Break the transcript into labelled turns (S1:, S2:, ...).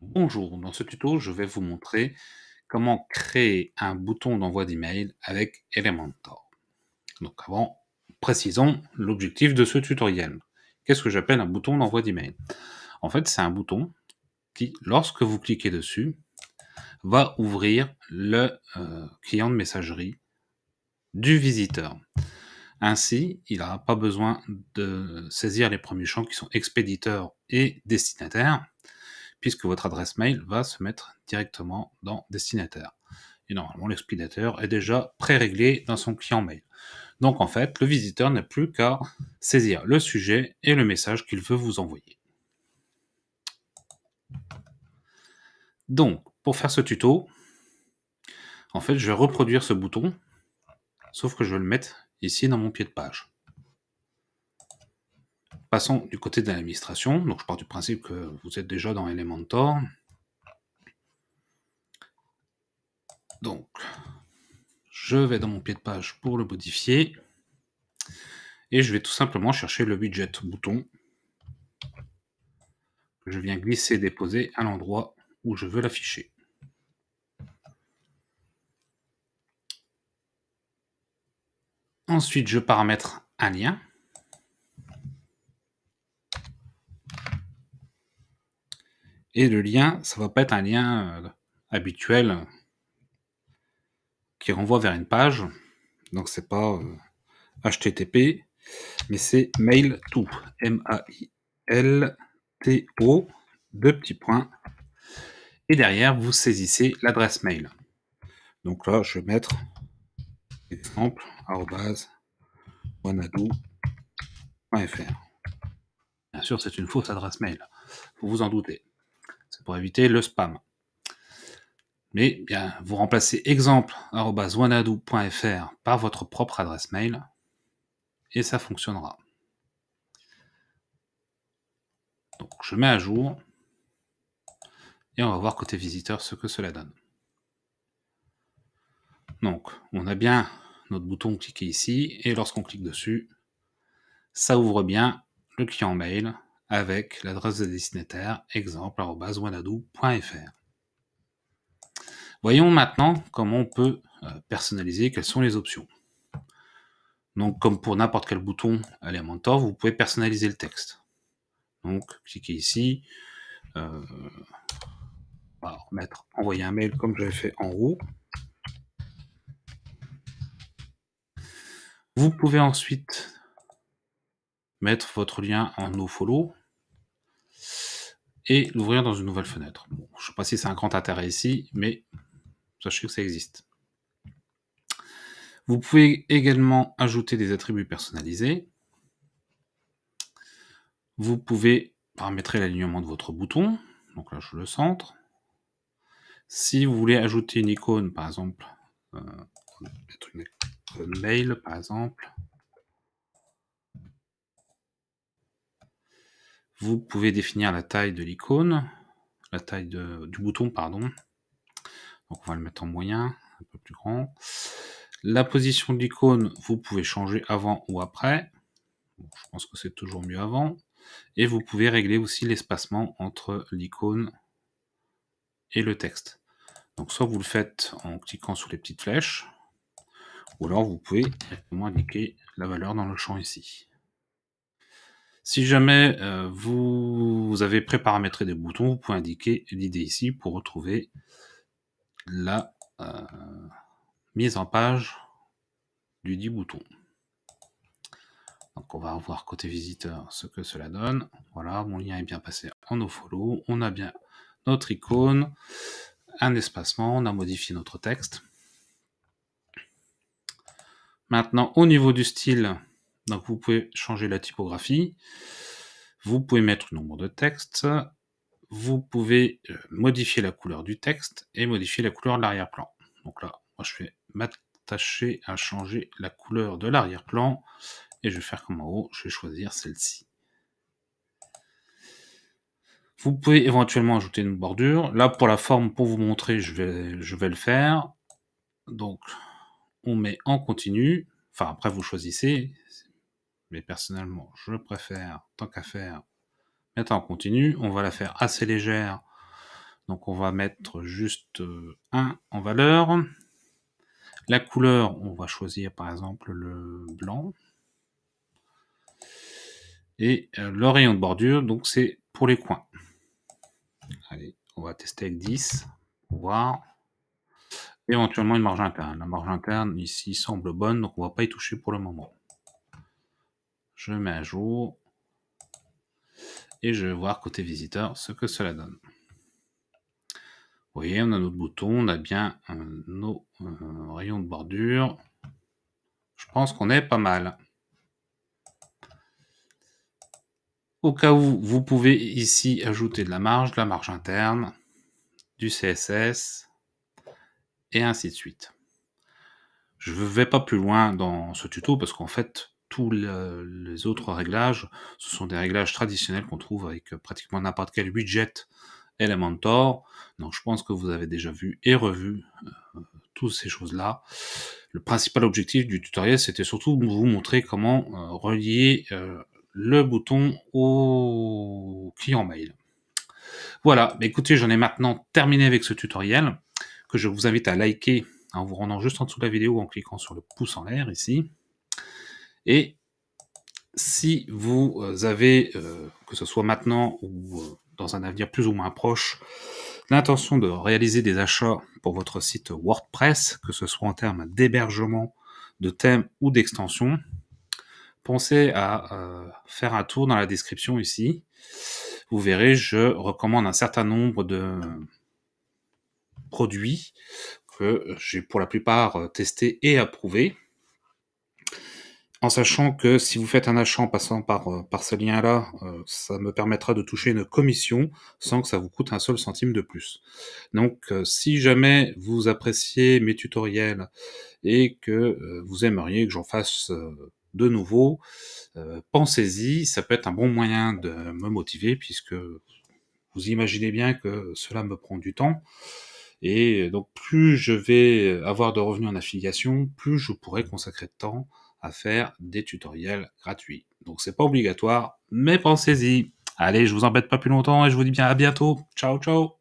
S1: Bonjour, dans ce tuto, je vais vous montrer comment créer un bouton d'envoi d'email avec Elementor. Donc avant, précisons l'objectif de ce tutoriel. Qu'est-ce que j'appelle un bouton d'envoi d'email En fait, c'est un bouton qui, lorsque vous cliquez dessus, va ouvrir le euh, client de messagerie du visiteur. Ainsi, il n'a pas besoin de saisir les premiers champs qui sont expéditeur et destinataire, puisque votre adresse mail va se mettre directement dans destinataire. Et normalement, l'expéditeur est déjà pré-réglé dans son client mail. Donc en fait, le visiteur n'a plus qu'à saisir le sujet et le message qu'il veut vous envoyer. Donc, pour faire ce tuto, en fait, je vais reproduire ce bouton, sauf que je vais le mettre ici dans mon pied de page. Passons du côté de l'administration. Donc, je pars du principe que vous êtes déjà dans Elementor. Donc, je vais dans mon pied de page pour le modifier. Et je vais tout simplement chercher le widget bouton que je viens glisser et déposer à l'endroit où je veux l'afficher. Ensuite, je paramètre un lien Et le lien, ça va pas être un lien euh, habituel qui renvoie vers une page. Donc c'est pas HTTP, euh, mais c'est mail M-A-I-L-T-O, deux petits points. Et derrière, vous saisissez l'adresse mail. Donc là, je vais mettre exemple Bien sûr, c'est une fausse adresse mail. Vous vous en doutez. C'est pour éviter le spam. Mais eh bien, vous remplacez exemple.wanadu.fr par votre propre adresse mail et ça fonctionnera. Donc je mets à jour et on va voir côté visiteur ce que cela donne. Donc on a bien notre bouton cliqué ici et lorsqu'on clique dessus, ça ouvre bien le client mail avec l'adresse des destinataires exemple.wanadoo.fr. Voyons maintenant comment on peut euh, personnaliser, quelles sont les options. Donc, comme pour n'importe quel bouton mentor vous pouvez personnaliser le texte. Donc, cliquez ici. Euh, envoyer un mail comme j'avais fait en haut. Vous pouvez ensuite mettre votre lien en nofollow et l'ouvrir dans une nouvelle fenêtre. je ne sais pas si c'est un grand intérêt ici, mais sachez que ça existe. Vous pouvez également ajouter des attributs personnalisés. Vous pouvez paramétrer l'alignement de votre bouton. Donc là, je le centre. Si vous voulez ajouter une icône, par exemple, euh, une mail, par exemple, Vous pouvez définir la taille de l'icône, la taille du bouton, pardon. Donc on va le mettre en moyen, un peu plus grand. La position de l'icône, vous pouvez changer avant ou après. je pense que c'est toujours mieux avant. Et vous pouvez régler aussi l'espacement entre l'icône et le texte. Donc soit vous le faites en cliquant sur les petites flèches, ou alors vous pouvez directement indiquer la valeur dans le champ ici. Si jamais euh, vous, avez préparamétré des boutons, vous pouvez indiquer l'idée ici pour retrouver la euh, mise en page du dit bouton. Donc on va voir côté visiteur ce que cela donne. Voilà, mon lien est bien passé en nofollow. On a bien notre icône, un espacement, on a modifié notre texte. Maintenant, au niveau du style, donc vous pouvez changer la typographie, vous pouvez mettre le nombre de textes. vous pouvez euh, modifier la couleur du texte et modifier la couleur de l'arrière-plan. Donc là, moi je vais m'attacher à changer la couleur de l'arrière-plan et je vais faire comme en haut, je vais choisir celle-ci. Vous pouvez éventuellement ajouter une bordure. Là, pour la forme, pour vous montrer, je vais, je vais le faire. Donc, on met en continu. Enfin, après, vous choisissez mais personnellement, je préfère, tant qu'à faire, mettre en continu. On va la faire assez légère. Donc on va mettre juste 1 euh, en valeur. La couleur, on va choisir par exemple le blanc. Et euh, le rayon de bordure, donc c'est pour les coins. Allez, on va tester avec 10 pour voir. Éventuellement une marge interne. La marge interne ici semble bonne, donc on ne va pas y toucher pour le moment. Je mets à jour. Et je vais voir côté visiteur ce que cela donne. Vous voyez, on a notre bouton, on a bien euh, nos euh, rayons de bordure. Je pense qu'on est pas mal. Au cas où, vous pouvez ici ajouter de la marge, de la marge interne, du CSS, et ainsi de suite. Je ne vais pas plus loin dans ce tuto parce qu'en fait, les autres réglages, ce sont des réglages traditionnels qu'on trouve avec euh, pratiquement n'importe quel widget Elementor. Donc je pense que vous avez déjà vu et revu euh, toutes ces choses-là. Le principal objectif du tutoriel, c'était surtout vous montrer comment euh, relier le bouton au client mail. Voilà, écoutez, j'en ai maintenant terminé avec ce tutoriel que je vous invite à liker en vous rendant juste en dessous de la vidéo en cliquant sur le pouce en l'air ici. Et si vous euh, avez, euh, que ce soit maintenant ou euh, dans un avenir plus ou moins proche, l'intention de réaliser des achats pour votre site WordPress, que ce soit en termes d'hébergement, de thèmes ou d'extension, pensez à faire un tour dans la description ici. Vous verrez, je recommande un certain nombre de produits que j'ai pour la plupart testés et approuvés en sachant que si vous faites un achat en passant par, euh, par ce lien-là, euh, ça me permettra de toucher une commission sans que ça vous coûte un seul centime de plus. Donc euh, si jamais vous appréciez mes tutoriels et que vous aimeriez que j'en fasse de nouveau, pensez-y, ça peut être un bon moyen de me motiver puisque vous imaginez bien que cela me prend du temps. Et donc plus je vais avoir de revenus en affiliation, plus je pourrai consacrer de temps à faire des tutoriels gratuits. Donc c'est pas obligatoire, mais pensez-y. Allez, je vous embête pas plus longtemps et je vous dis bien à bientôt. Ciao, ciao